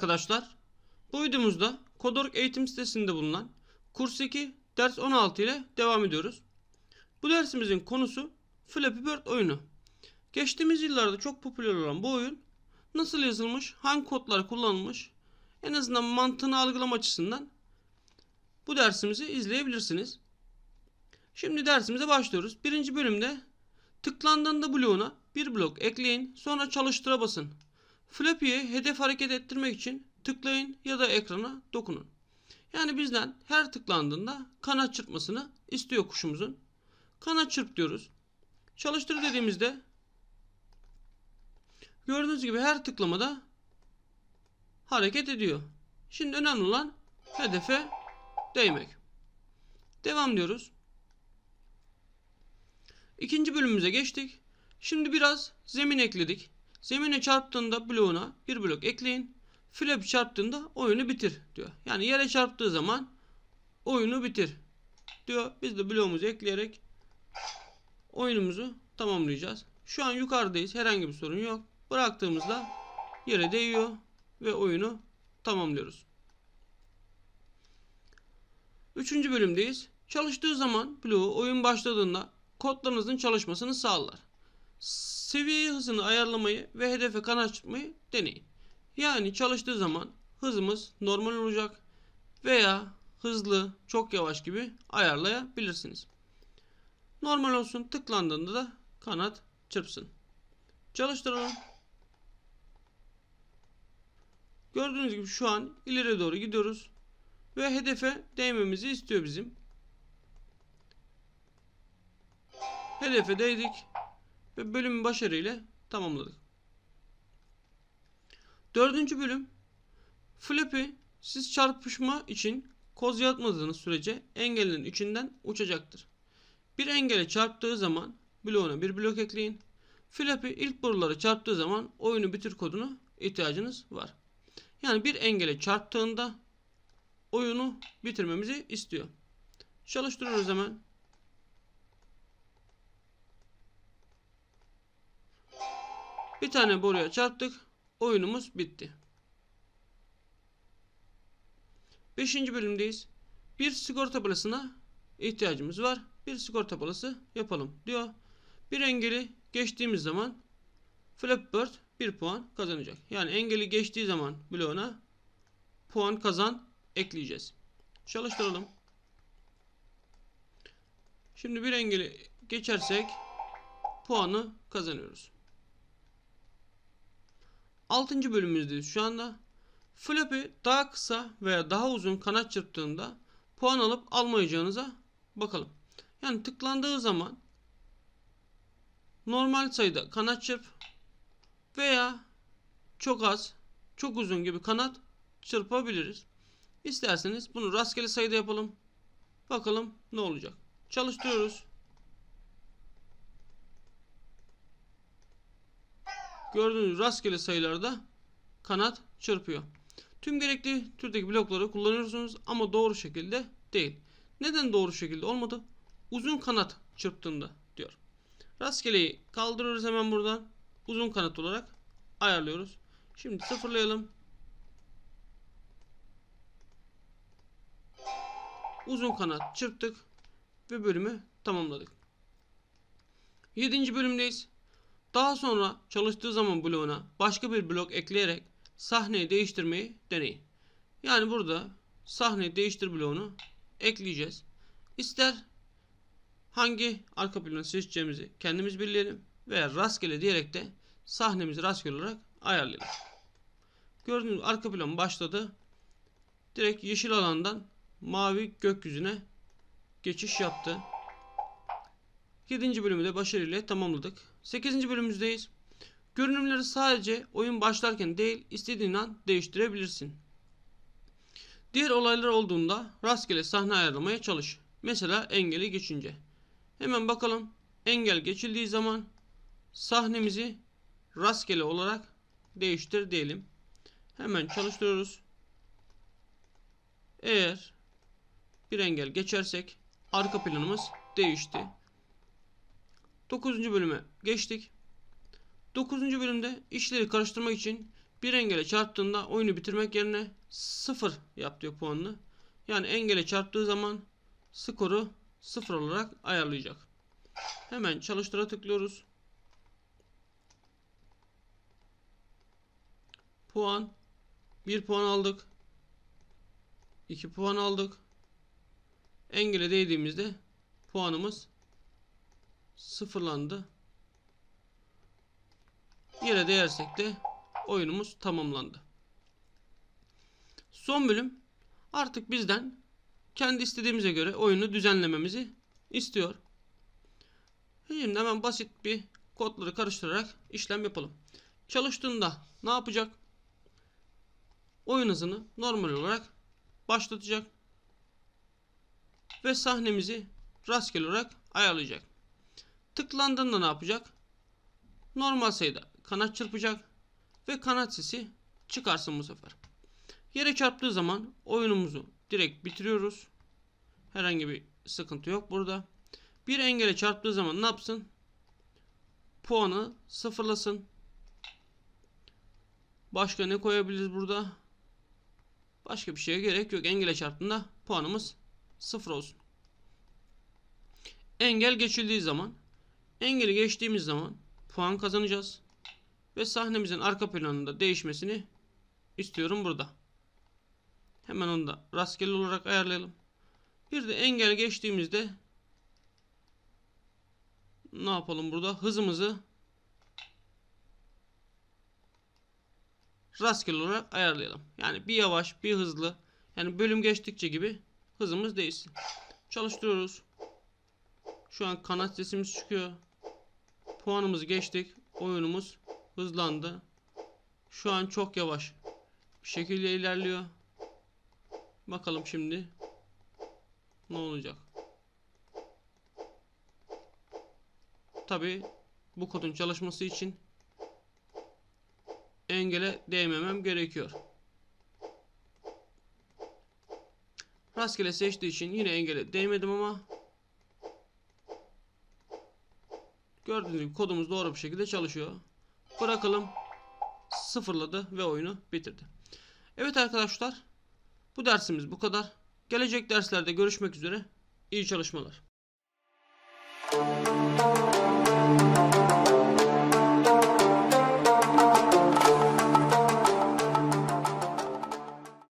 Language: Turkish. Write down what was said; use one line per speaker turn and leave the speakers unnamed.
arkadaşlar. Bu videomuzda Kodork eğitim sitesinde bulunan kurs 2 ders 16 ile devam ediyoruz. Bu dersimizin konusu Flappy Bird oyunu. Geçtiğimiz yıllarda çok popüler olan bu oyun nasıl yazılmış, hangi kodlar kullanılmış en azından mantığını algılama açısından bu dersimizi izleyebilirsiniz. Şimdi dersimize başlıyoruz. Birinci bölümde tıklandığında bloğuna bir blok ekleyin sonra çalıştıra basın Floppy'ye hedef hareket ettirmek için tıklayın ya da ekrana dokunun. Yani bizden her tıklandığında kanat çırpmasını istiyor kuşumuzun. Kanat çırp diyoruz. Çalıştır dediğimizde gördüğünüz gibi her tıklamada hareket ediyor. Şimdi önemli olan hedefe değmek. Devam diyoruz. İkinci bölümümüze geçtik. Şimdi biraz zemin ekledik. Zemine çarptığında bloğuna bir blok ekleyin. Flap çarptığında oyunu bitir diyor. Yani yere çarptığı zaman oyunu bitir diyor. Biz de bloğumuzu ekleyerek oyunumuzu tamamlayacağız. Şu an yukarıdayız. Herhangi bir sorun yok. Bıraktığımızda yere değiyor ve oyunu tamamlıyoruz. Üçüncü bölümdeyiz. Çalıştığı zaman bloğu oyun başladığında kodlarınızın çalışmasını sağlar. Seviye hızını ayarlamayı ve hedefe kanaat tutmayı deneyin. Yani çalıştığı zaman hızımız normal olacak veya hızlı, çok yavaş gibi ayarlayabilirsiniz. Normal olsun tıklandığında da kanat çırpsın. Çalıştıralım. Gördüğünüz gibi şu an ileri doğru gidiyoruz. Ve hedefe değmemizi istiyor bizim. Hedefe değdik. Ve bölümü başarıyla tamamladık. Dördüncü bölüm. Flappy siz çarpışma için koz yaratmadığınız sürece engelin içinden uçacaktır. Bir engele çarptığı zaman bloğuna bir blok ekleyin. Flappy ilk buraları çarptığı zaman oyunu bitir kodunu ihtiyacınız var. Yani bir engele çarptığında oyunu bitirmemizi istiyor. Çalıştırıyoruz hemen. Bir tane boruya çarptık. Oyunumuz bitti. Beşinci bölümdeyiz. Bir skor balasına ihtiyacımız var. Bir skor balası yapalım diyor. Bir engeli geçtiğimiz zaman Flappy bir puan kazanacak. Yani engeli geçtiği zaman bloğuna puan kazan ekleyeceğiz. Çalıştıralım. Şimdi bir engeli geçersek puanı kazanıyoruz. 6. bölümümüzdeyiz şu anda. Floppy daha kısa veya daha uzun kanat çırptığında puan alıp almayacağınıza bakalım. Yani tıklandığı zaman normal sayıda kanat çırp veya çok az, çok uzun gibi kanat çırpabiliriz. İsterseniz bunu rastgele sayıda yapalım. Bakalım ne olacak. Çalıştırıyoruz. Gördüğünüz rastgele sayılarda kanat çırpıyor. Tüm gerekli türdeki blokları kullanıyorsunuz ama doğru şekilde değil. Neden doğru şekilde olmadı? Uzun kanat çırptığında diyor. Rastgeleyi kaldırıyoruz hemen buradan. Uzun kanat olarak ayarlıyoruz. Şimdi sıfırlayalım. Uzun kanat çırptık ve bölümü tamamladık. 7. bölümdeyiz. Daha sonra çalıştığı zaman bloğuna başka bir blok ekleyerek sahneyi değiştirmeyi deneyin. Yani burada sahne değiştir bloğunu ekleyeceğiz. İster hangi arka planı seçeceğimizi kendimiz belirleyelim veya rastgele diyerek de sahnemizi rastgele olarak ayarlayalım. Gördüğünüz gibi arka plan başladı. Direkt yeşil alandan mavi gökyüzüne geçiş yaptı. 7. bölümü de başarıyla tamamladık. 8. bölümümüzdeyiz. Görünümleri sadece oyun başlarken değil istediğin an değiştirebilirsin. Diğer olaylar olduğunda rastgele sahne ayarlamaya çalış. Mesela engeli geçince. Hemen bakalım engel geçildiği zaman sahnemizi rastgele olarak değiştir diyelim. Hemen çalıştırıyoruz. Eğer bir engel geçersek arka planımız değişti. 9. bölüme geçtik. 9. bölümde işleri karıştırmak için bir engele çarptığında oyunu bitirmek yerine 0 yap diyor puanını. Yani engele çarptığı zaman skoru 0 olarak ayarlayacak. Hemen çalıştıra tıklıyoruz. Puan 1 puan aldık. 2 puan aldık. Engele değdiğimizde puanımız sıfırlandı. Yere değersek de oyunumuz tamamlandı. Son bölüm artık bizden kendi istediğimize göre oyunu düzenlememizi istiyor. Şimdi hemen basit bir kodları karıştırarak işlem yapalım. Çalıştığında ne yapacak? Oyun hızını normal olarak başlatacak ve sahnemizi rastgele olarak ayarlayacak. Tıklandığında ne yapacak? Normal sayıda kanat çırpacak ve kanat sesi çıkarsın bu sefer. Yere çarptığı zaman oyunumuzu direkt bitiriyoruz. Herhangi bir sıkıntı yok burada. Bir engele çarptığı zaman ne yapsın? Puanı sıfırlasın. Başka ne koyabiliriz burada? Başka bir şeye gerek yok. Engele çarptığında puanımız sıfır olsun. Engel geçildiği zaman Engeli geçtiğimiz zaman puan kazanacağız. Ve sahnemizin arka planında değişmesini istiyorum burada. Hemen onu da rastgele olarak ayarlayalım. Bir de engel geçtiğimizde ne yapalım burada? Hızımızı rastgele olarak ayarlayalım. Yani bir yavaş bir hızlı. Yani bölüm geçtikçe gibi hızımız değişsin. Çalıştırıyoruz. Şu an kanat sesimiz çıkıyor. Puanımızı geçtik. Oyunumuz hızlandı. Şu an çok yavaş bir şekilde ilerliyor. Bakalım şimdi ne olacak. Tabi bu kodun çalışması için engele değmemem gerekiyor. Rastgele seçtiği için yine engele değmedim ama Gördüğünüz gibi kodumuz doğru bir şekilde çalışıyor. Bırakalım. Sıfırladı ve oyunu bitirdi. Evet arkadaşlar. Bu dersimiz bu kadar. Gelecek derslerde görüşmek üzere. İyi çalışmalar. Müzik